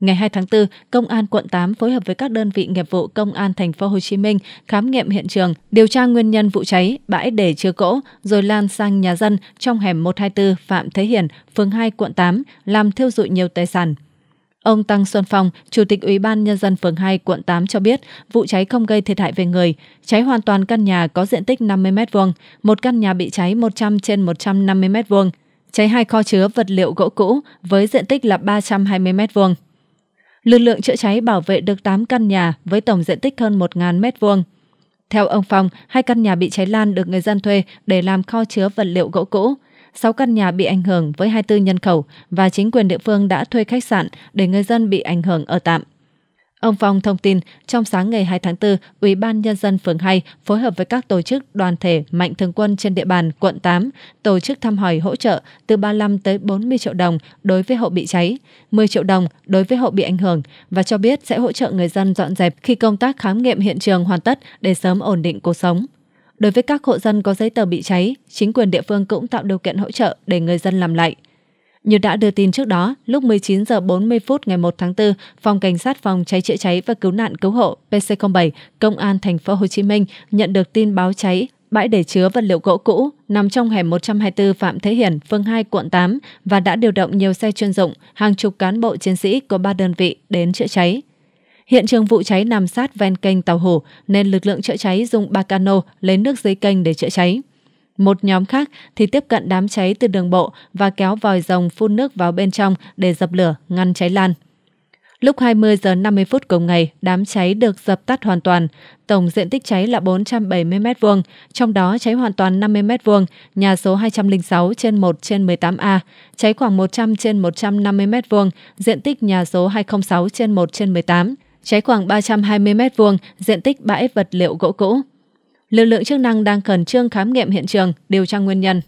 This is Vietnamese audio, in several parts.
Ngày 2 tháng 4, Công an quận 8 phối hợp với các đơn vị nghiệp vụ Công an thành phố Hồ Chí Minh khám nghiệm hiện trường, điều tra nguyên nhân vụ cháy bãi để chứa gỗ rồi lan sang nhà dân trong hẻm 124 Phạm Thế Hiển, phường 2 quận 8, làm thiêu dụi nhiều tài sản. Ông Tăng Xuân Phong, Chủ tịch Ủy ban Nhân dân phường 2, quận 8 cho biết vụ cháy không gây thiệt hại về người. Cháy hoàn toàn căn nhà có diện tích 50m2, một căn nhà bị cháy 100 trên 150m2, cháy hai kho chứa vật liệu gỗ cũ với diện tích là 320m2 lực lượng chữa cháy bảo vệ được 8 căn nhà với tổng diện tích hơn 1.000 m2. Theo ông Phong, hai căn nhà bị cháy lan được người dân thuê để làm kho chứa vật liệu gỗ cũ. 6 căn nhà bị ảnh hưởng với 24 nhân khẩu và chính quyền địa phương đã thuê khách sạn để người dân bị ảnh hưởng ở tạm. Ông Phong thông tin, trong sáng ngày 2 tháng 4, Ủy ban Nhân dân phường 2 phối hợp với các tổ chức đoàn thể mạnh thường quân trên địa bàn quận 8 tổ chức thăm hỏi hỗ trợ từ 35 tới 40 triệu đồng đối với hộ bị cháy, 10 triệu đồng đối với hộ bị ảnh hưởng và cho biết sẽ hỗ trợ người dân dọn dẹp khi công tác khám nghiệm hiện trường hoàn tất để sớm ổn định cuộc sống. Đối với các hộ dân có giấy tờ bị cháy, chính quyền địa phương cũng tạo điều kiện hỗ trợ để người dân làm lại. Như đã đưa tin trước đó, lúc 19 giờ 40 phút ngày 1 tháng 4, Phòng Cảnh sát phòng cháy chữa cháy và cứu nạn cứu hộ PC07, Công an thành phố Hồ Chí Minh nhận được tin báo cháy bãi để chứa vật liệu gỗ cũ nằm trong hẻm 124 Phạm Thế Hiển, phường 2, quận 8 và đã điều động nhiều xe chuyên dụng, hàng chục cán bộ chiến sĩ của ba đơn vị đến chữa cháy. Hiện trường vụ cháy nằm sát ven kênh Tàu Hủ nên lực lượng chữa cháy dùng ba cano lấy nước dưới kênh để chữa cháy. Một nhóm khác thì tiếp cận đám cháy từ đường bộ và kéo vòi rồng phun nước vào bên trong để dập lửa, ngăn cháy lan. Lúc 20 giờ 50 phút cùng ngày, đám cháy được dập tắt hoàn toàn. Tổng diện tích cháy là 470 m2, trong đó cháy hoàn toàn 50 m2, nhà số 206 trên 1 trên 18A, cháy khoảng 100 trên 150 m2, diện tích nhà số 206 trên 1 trên 18, cháy khoảng 320 m2, diện tích bãi vật liệu gỗ cũ lực lượng chức năng đang khẩn trương khám nghiệm hiện trường, điều tra nguyên nhân.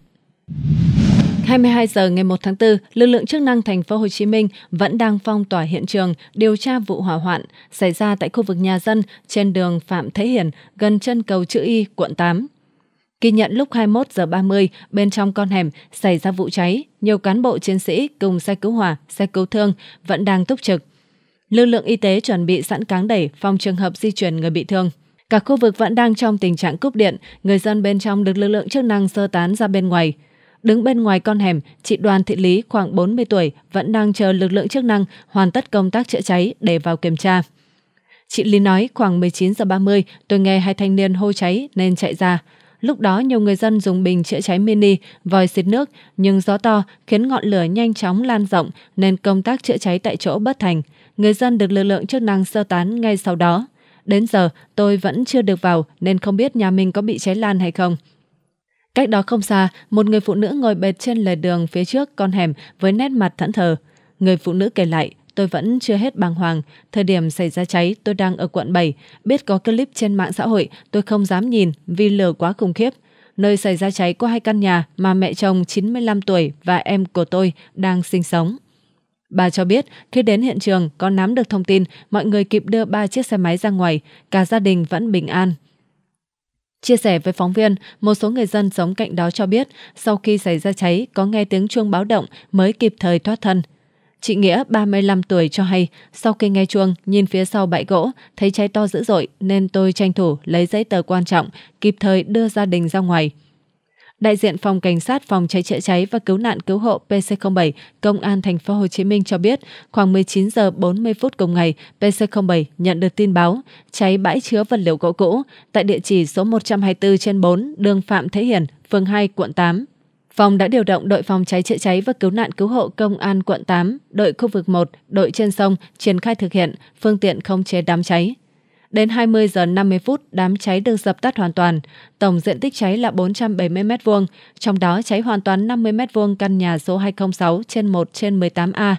22 giờ ngày 1 tháng 4, lực lượng chức năng thành phố Hồ Chí Minh vẫn đang phong tỏa hiện trường điều tra vụ hỏa hoạn xảy ra tại khu vực nhà dân trên đường Phạm Thế Hiển gần chân cầu chữ Y, quận 8. Ghi nhận lúc 21 giờ 30, bên trong con hẻm xảy ra vụ cháy, nhiều cán bộ chiến sĩ cùng xe cứu hỏa, xe cứu thương vẫn đang túc trực. Lực lượng y tế chuẩn bị sẵn cáng đẩy phòng trường hợp di chuyển người bị thương. Cả khu vực vẫn đang trong tình trạng cúp điện, người dân bên trong được lực lượng chức năng sơ tán ra bên ngoài. Đứng bên ngoài con hẻm, chị Đoàn Thị Lý khoảng 40 tuổi vẫn đang chờ lực lượng chức năng hoàn tất công tác chữa cháy để vào kiểm tra. Chị Lý nói khoảng 19 giờ 30 tôi nghe hai thanh niên hô cháy nên chạy ra. Lúc đó nhiều người dân dùng bình chữa cháy mini, vòi xịt nước, nhưng gió to khiến ngọn lửa nhanh chóng lan rộng nên công tác chữa cháy tại chỗ bất thành. Người dân được lực lượng chức năng sơ tán ngay sau đó. Đến giờ tôi vẫn chưa được vào nên không biết nhà mình có bị cháy lan hay không. Cách đó không xa, một người phụ nữ ngồi bệt trên lề đường phía trước con hẻm với nét mặt thẫn thờ. Người phụ nữ kể lại, tôi vẫn chưa hết bàng hoàng. Thời điểm xảy ra cháy, tôi đang ở quận 7. Biết có clip trên mạng xã hội, tôi không dám nhìn vì lửa quá khủng khiếp. Nơi xảy ra cháy có hai căn nhà mà mẹ chồng 95 tuổi và em của tôi đang sinh sống. Bà cho biết khi đến hiện trường có nắm được thông tin mọi người kịp đưa ba chiếc xe máy ra ngoài, cả gia đình vẫn bình an. Chia sẻ với phóng viên, một số người dân sống cạnh đó cho biết sau khi xảy ra cháy có nghe tiếng chuông báo động mới kịp thời thoát thân. Chị Nghĩa, 35 tuổi cho hay, sau khi nghe chuông, nhìn phía sau bãi gỗ, thấy cháy to dữ dội nên tôi tranh thủ lấy giấy tờ quan trọng, kịp thời đưa gia đình ra ngoài. Đại diện phòng cảnh sát phòng cháy chữa cháy và cứu nạn cứu hộ PC07, Công an thành phố Hồ Chí Minh cho biết, khoảng 19 giờ 40 phút cùng ngày, PC07 nhận được tin báo cháy bãi chứa vật liệu gỗ cũ tại địa chỉ số 124 trên 4, đường Phạm Thế Hiển, phường 2, quận 8. Phòng đã điều động đội phòng cháy chữa cháy và cứu nạn cứu hộ công an quận 8, đội khu vực 1, đội trên sông triển khai thực hiện phương tiện không chế đám cháy. Đến 20 giờ 50 phút, đám cháy được dập tắt hoàn toàn. Tổng diện tích cháy là 470 m2, trong đó cháy hoàn toàn 50 m2 căn nhà số 206 trên 1 trên 18A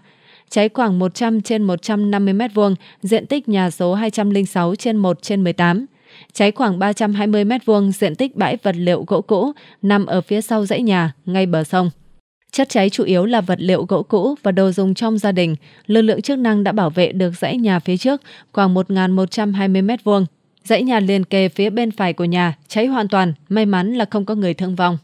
cháy khoảng 100 trên 150 m2, diện tích nhà số 206 trên 1 trên 18. Cháy khoảng 320 m2, diện tích bãi vật liệu gỗ cũ, nằm ở phía sau dãy nhà, ngay bờ sông. Chất cháy chủ yếu là vật liệu gỗ cũ và đồ dùng trong gia đình. Lực lượng chức năng đã bảo vệ được dãy nhà phía trước khoảng 1.120 m2. Dãy nhà liền kề phía bên phải của nhà cháy hoàn toàn, may mắn là không có người thương vong.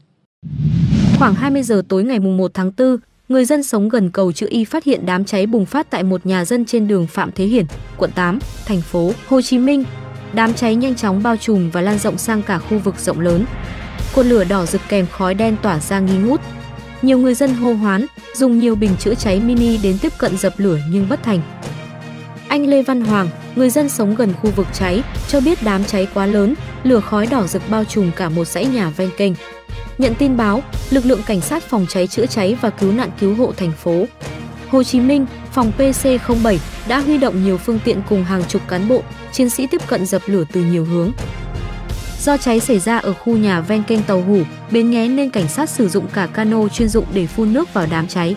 Khoảng 20 giờ tối ngày 1 tháng 4, người dân sống gần cầu chữ Y phát hiện đám cháy bùng phát tại một nhà dân trên đường Phạm Thế Hiển, quận 8, thành phố Hồ Chí Minh. Đám cháy nhanh chóng bao trùm và lan rộng sang cả khu vực rộng lớn. Cột lửa đỏ rực kèm khói đen tỏa ra nghi ngút, nhiều người dân hô hoán, dùng nhiều bình chữa cháy mini đến tiếp cận dập lửa nhưng bất thành. Anh Lê Văn Hoàng, người dân sống gần khu vực cháy, cho biết đám cháy quá lớn, lửa khói đỏ rực bao trùm cả một dãy nhà ven kênh. Nhận tin báo, lực lượng cảnh sát phòng cháy chữa cháy và cứu nạn cứu hộ thành phố Hồ Chí Minh, phòng PC07 đã huy động nhiều phương tiện cùng hàng chục cán bộ, chiến sĩ tiếp cận dập lửa từ nhiều hướng. Do cháy xảy ra ở khu nhà ven kênh tàu hủ, bến nghé nên cảnh sát sử dụng cả cano chuyên dụng để phun nước vào đám cháy.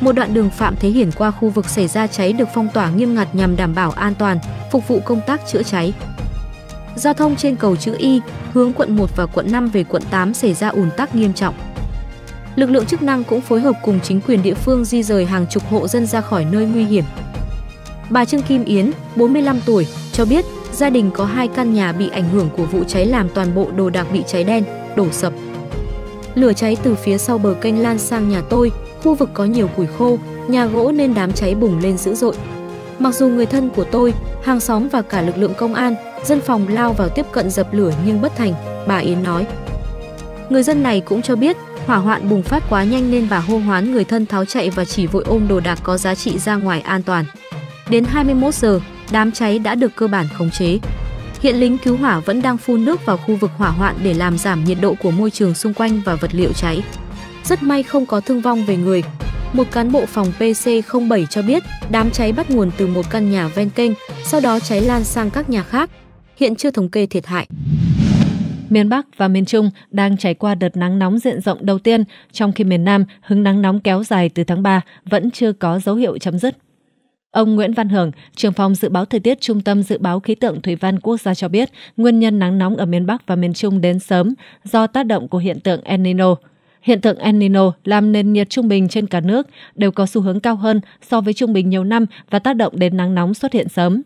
Một đoạn đường Phạm Thế Hiển qua khu vực xảy ra cháy được phong tỏa nghiêm ngặt nhằm đảm bảo an toàn, phục vụ công tác chữa cháy. Giao thông trên cầu chữ Y, hướng quận 1 và quận 5 về quận 8 xảy ra ùn tắc nghiêm trọng. Lực lượng chức năng cũng phối hợp cùng chính quyền địa phương di rời hàng chục hộ dân ra khỏi nơi nguy hiểm. Bà Trương Kim Yến, 45 tuổi, cho biết gia đình có hai căn nhà bị ảnh hưởng của vụ cháy làm toàn bộ đồ đạc bị cháy đen, đổ sập. Lửa cháy từ phía sau bờ kênh lan sang nhà tôi, khu vực có nhiều củi khô, nhà gỗ nên đám cháy bùng lên dữ dội. Mặc dù người thân của tôi, hàng xóm và cả lực lượng công an, dân phòng lao vào tiếp cận dập lửa nhưng bất thành, bà Yến nói. Người dân này cũng cho biết, hỏa hoạn bùng phát quá nhanh nên bà hô hoán người thân tháo chạy và chỉ vội ôm đồ đạc có giá trị ra ngoài an toàn. Đến 21 giờ, đám cháy đã được cơ bản khống chế. Hiện lính cứu hỏa vẫn đang phun nước vào khu vực hỏa hoạn để làm giảm nhiệt độ của môi trường xung quanh và vật liệu cháy. Rất may không có thương vong về người. Một cán bộ phòng PC07 cho biết đám cháy bắt nguồn từ một căn nhà ven kênh, sau đó cháy lan sang các nhà khác. Hiện chưa thống kê thiệt hại. Miền Bắc và miền Trung đang trải qua đợt nắng nóng diện rộng đầu tiên, trong khi miền Nam hứng nắng nóng kéo dài từ tháng 3 vẫn chưa có dấu hiệu chấm dứt. Ông Nguyễn Văn Hưởng, trưởng phòng dự báo thời tiết Trung tâm Dự báo Khí tượng Thủy văn Quốc gia cho biết, nguyên nhân nắng nóng ở miền Bắc và miền Trung đến sớm do tác động của hiện tượng El Nino. Hiện tượng El Nino làm nền nhiệt trung bình trên cả nước đều có xu hướng cao hơn so với trung bình nhiều năm và tác động đến nắng nóng xuất hiện sớm.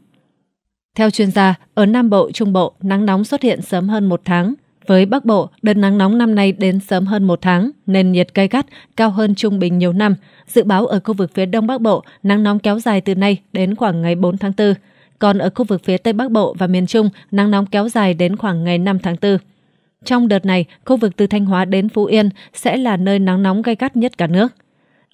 Theo chuyên gia, ở Nam Bộ, Trung Bộ, nắng nóng xuất hiện sớm hơn một tháng – với Bắc Bộ, đợt nắng nóng năm nay đến sớm hơn một tháng, nên nhiệt gay gắt, cao hơn trung bình nhiều năm. Dự báo ở khu vực phía Đông Bắc Bộ, nắng nóng kéo dài từ nay đến khoảng ngày 4 tháng 4. Còn ở khu vực phía Tây Bắc Bộ và miền Trung, nắng nóng kéo dài đến khoảng ngày 5 tháng 4. Trong đợt này, khu vực từ Thanh Hóa đến Phú Yên sẽ là nơi nắng nóng gay gắt nhất cả nước.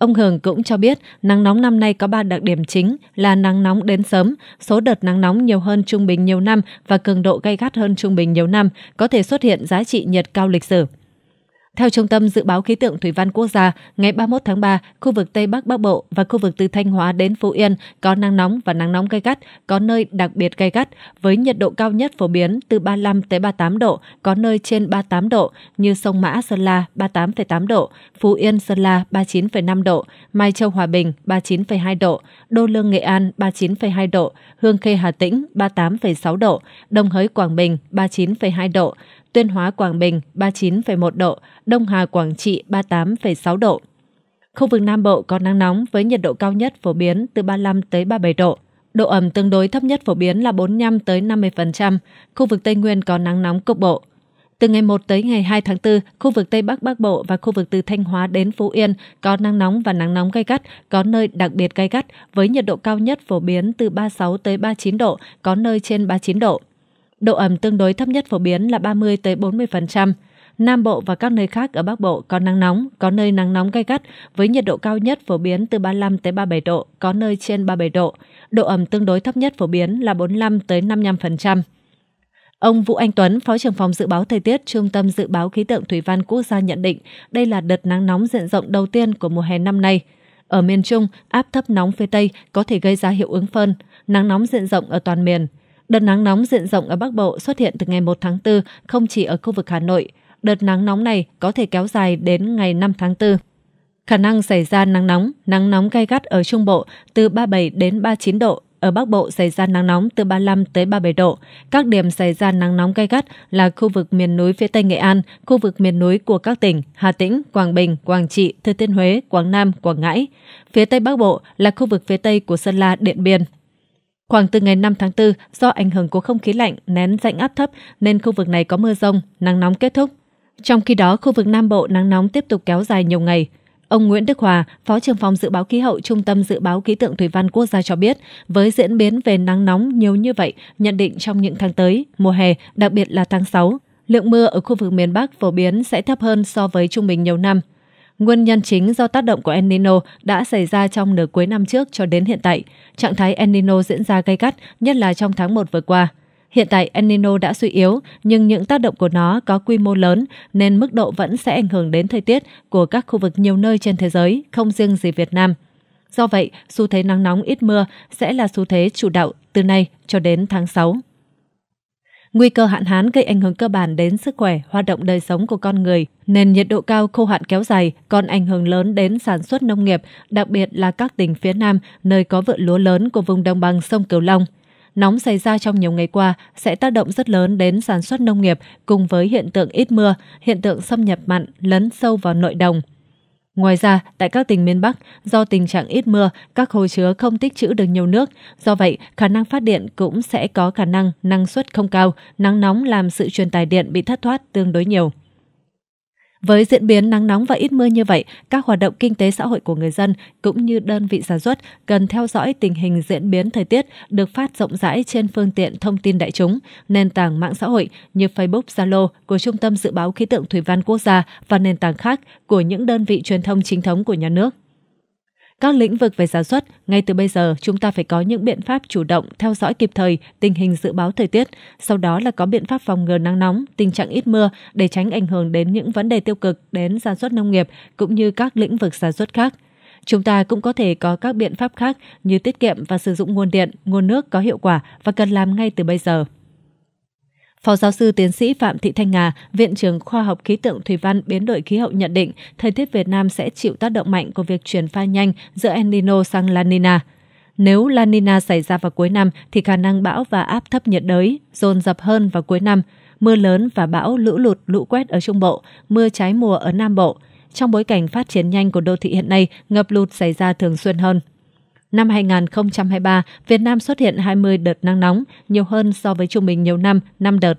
Ông Hường cũng cho biết nắng nóng năm nay có 3 đặc điểm chính là nắng nóng đến sớm, số đợt nắng nóng nhiều hơn trung bình nhiều năm và cường độ gay gắt hơn trung bình nhiều năm, có thể xuất hiện giá trị nhiệt cao lịch sử. Theo Trung tâm Dự báo Khí tượng Thủy văn Quốc gia, ngày 31 tháng 3, khu vực Tây Bắc Bắc Bộ và khu vực từ Thanh Hóa đến Phú Yên có nắng nóng và nắng nóng gay gắt, có nơi đặc biệt gay gắt, với nhiệt độ cao nhất phổ biến từ 35 tới 38 độ, có nơi trên 38 độ như sông Mã Sơn La 38,8 độ, Phú Yên Sơn La 39,5 độ, Mai Châu Hòa Bình 39,2 độ, Đô Lương Nghệ An 39,2 độ, Hương Khê Hà Tĩnh 38,6 độ, Đồng Hới Quảng Bình 39,2 độ, Tuyên Hóa Quảng Bình 39,1 độ, Đông Hà Quảng Trị 38,6 độ. Khu vực Nam Bộ có nắng nóng với nhiệt độ cao nhất phổ biến từ 35 tới 37 độ. Độ ẩm tương đối thấp nhất phổ biến là 45 tới 50%. Khu vực Tây Nguyên có nắng nóng cục bộ. Từ ngày 1 tới ngày 2 tháng 4, khu vực Tây Bắc Bắc Bộ và khu vực từ Thanh Hóa đến Phú Yên có nắng nóng và nắng nóng gay gắt, có nơi đặc biệt gay gắt với nhiệt độ cao nhất phổ biến từ 36 tới 39 độ, có nơi trên 39 độ. Độ ẩm tương đối thấp nhất phổ biến là 30 tới 40%. Nam Bộ và các nơi khác ở Bắc Bộ có nắng nóng, có nơi nắng nóng gay gắt với nhiệt độ cao nhất phổ biến từ 35 tới 37 độ, có nơi trên 37 độ. Độ ẩm tương đối thấp nhất phổ biến là 45 tới 55%. Ông Vũ Anh Tuấn, Phó trưởng phòng dự báo thời tiết, Trung tâm dự báo khí tượng thủy văn quốc gia nhận định, đây là đợt nắng nóng diện rộng đầu tiên của mùa hè năm nay. Ở miền Trung, áp thấp nóng phía Tây có thể gây ra hiệu ứng phơn, nắng nóng diện rộng ở toàn miền. Đợt nắng nóng diện rộng ở Bắc Bộ xuất hiện từ ngày 1 tháng 4 không chỉ ở khu vực Hà Nội. Đợt nắng nóng này có thể kéo dài đến ngày 5 tháng 4. Khả năng xảy ra nắng nóng, nắng nóng gay gắt ở Trung Bộ từ 37 đến 39 độ, ở Bắc Bộ xảy ra nắng nóng từ 35 tới 37 độ. Các điểm xảy ra nắng nóng gay gắt là khu vực miền núi phía Tây Nghệ An, khu vực miền núi của các tỉnh Hà Tĩnh, Quảng Bình, Quảng Trị, Thừa Thiên Huế, Quảng Nam, Quảng Ngãi. Phía Tây Bắc Bộ là khu vực phía Tây của Sơn La, Điện Biên, Khoảng từ ngày 5 tháng 4, do ảnh hưởng của không khí lạnh nén rãnh áp thấp nên khu vực này có mưa rông, nắng nóng kết thúc. Trong khi đó, khu vực Nam Bộ nắng nóng tiếp tục kéo dài nhiều ngày. Ông Nguyễn Đức Hòa, Phó trưởng phòng dự báo khí hậu Trung tâm dự báo khí tượng thủy văn quốc gia cho biết, với diễn biến về nắng nóng nhiều như vậy, nhận định trong những tháng tới, mùa hè, đặc biệt là tháng 6, lượng mưa ở khu vực miền Bắc phổ biến sẽ thấp hơn so với trung bình nhiều năm. Nguyên nhân chính do tác động của El Nino đã xảy ra trong nửa cuối năm trước cho đến hiện tại. Trạng thái El Nino diễn ra gay gắt, nhất là trong tháng 1 vừa qua. Hiện tại El Nino đã suy yếu, nhưng những tác động của nó có quy mô lớn nên mức độ vẫn sẽ ảnh hưởng đến thời tiết của các khu vực nhiều nơi trên thế giới, không riêng gì Việt Nam. Do vậy, xu thế nắng nóng ít mưa sẽ là xu thế chủ đạo từ nay cho đến tháng 6. Nguy cơ hạn hán gây ảnh hưởng cơ bản đến sức khỏe, hoạt động đời sống của con người, Nền nhiệt độ cao khô hạn kéo dài còn ảnh hưởng lớn đến sản xuất nông nghiệp, đặc biệt là các tỉnh phía Nam nơi có vựa lúa lớn của vùng đồng bằng sông Cửu Long. Nóng xảy ra trong nhiều ngày qua sẽ tác động rất lớn đến sản xuất nông nghiệp cùng với hiện tượng ít mưa, hiện tượng xâm nhập mặn lấn sâu vào nội đồng, Ngoài ra, tại các tỉnh miền Bắc, do tình trạng ít mưa, các hồ chứa không tích trữ được nhiều nước, do vậy khả năng phát điện cũng sẽ có khả năng năng suất không cao, nắng nóng làm sự truyền tải điện bị thất thoát tương đối nhiều. Với diễn biến nắng nóng và ít mưa như vậy, các hoạt động kinh tế xã hội của người dân cũng như đơn vị sản xuất cần theo dõi tình hình diễn biến thời tiết được phát rộng rãi trên phương tiện thông tin đại chúng, nền tảng mạng xã hội như Facebook, Zalo của Trung tâm Dự báo Khí tượng Thủy văn Quốc gia và nền tảng khác của những đơn vị truyền thông chính thống của nhà nước. Các lĩnh vực về sản xuất, ngay từ bây giờ chúng ta phải có những biện pháp chủ động theo dõi kịp thời tình hình dự báo thời tiết, sau đó là có biện pháp phòng ngừa nắng nóng, tình trạng ít mưa để tránh ảnh hưởng đến những vấn đề tiêu cực đến sản xuất nông nghiệp cũng như các lĩnh vực sản xuất khác. Chúng ta cũng có thể có các biện pháp khác như tiết kiệm và sử dụng nguồn điện, nguồn nước có hiệu quả và cần làm ngay từ bây giờ. Phó giáo sư tiến sĩ Phạm Thị Thanh Nga, Viện trưởng Khoa học Khí tượng Thủy văn Biến đổi khí hậu nhận định thời tiết Việt Nam sẽ chịu tác động mạnh của việc chuyển pha nhanh giữa El Nino sang La Nina. Nếu La Nina xảy ra vào cuối năm thì khả năng bão và áp thấp nhiệt đới dồn dập hơn vào cuối năm, mưa lớn và bão lũ lụt, lũ quét ở Trung Bộ, mưa trái mùa ở Nam Bộ. Trong bối cảnh phát triển nhanh của đô thị hiện nay, ngập lụt xảy ra thường xuyên hơn. Năm 2023, Việt Nam xuất hiện 20 đợt nắng nóng, nhiều hơn so với trung bình nhiều năm, 5 đợt.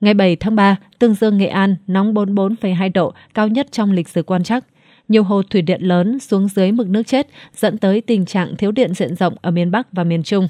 Ngày 7 tháng 3, Tương Dương Nghệ An nóng 44,2 độ, cao nhất trong lịch sử quan trắc. Nhiều hồ thủy điện lớn xuống dưới mực nước chết, dẫn tới tình trạng thiếu điện diện rộng ở miền Bắc và miền Trung.